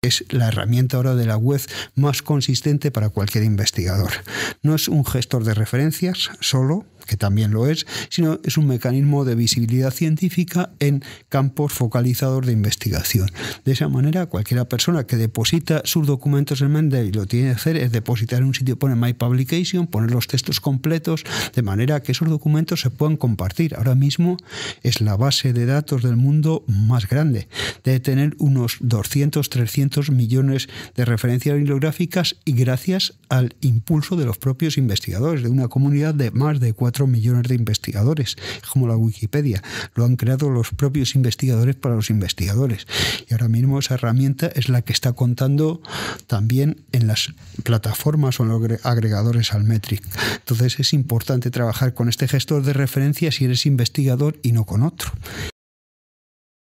Es la herramienta ahora de la web más consistente para cualquier investigador. No es un gestor de referencias solo, que también lo es, sino es un mecanismo de visibilidad científica en campos focalizados de investigación. De esa manera, cualquier persona que deposita sus documentos en Mendeley, lo tiene que hacer es depositar en un sitio, pone My Publication, poner los textos completos, de manera que esos documentos se puedan compartir. Ahora mismo es la base de datos del mundo más grande. Debe tener unos 200, 300 millones de referencias bibliográficas y gracias al impulso de los propios investigadores, de una comunidad de más de 4 millones de investigadores, como la Wikipedia. Lo han creado los propios investigadores para los investigadores. Y ahora mismo esa herramienta es la que está contando también en las plataformas o en los agregadores al metric. Entonces es importante trabajar con este gestor de referencia si eres investigador y no con otro.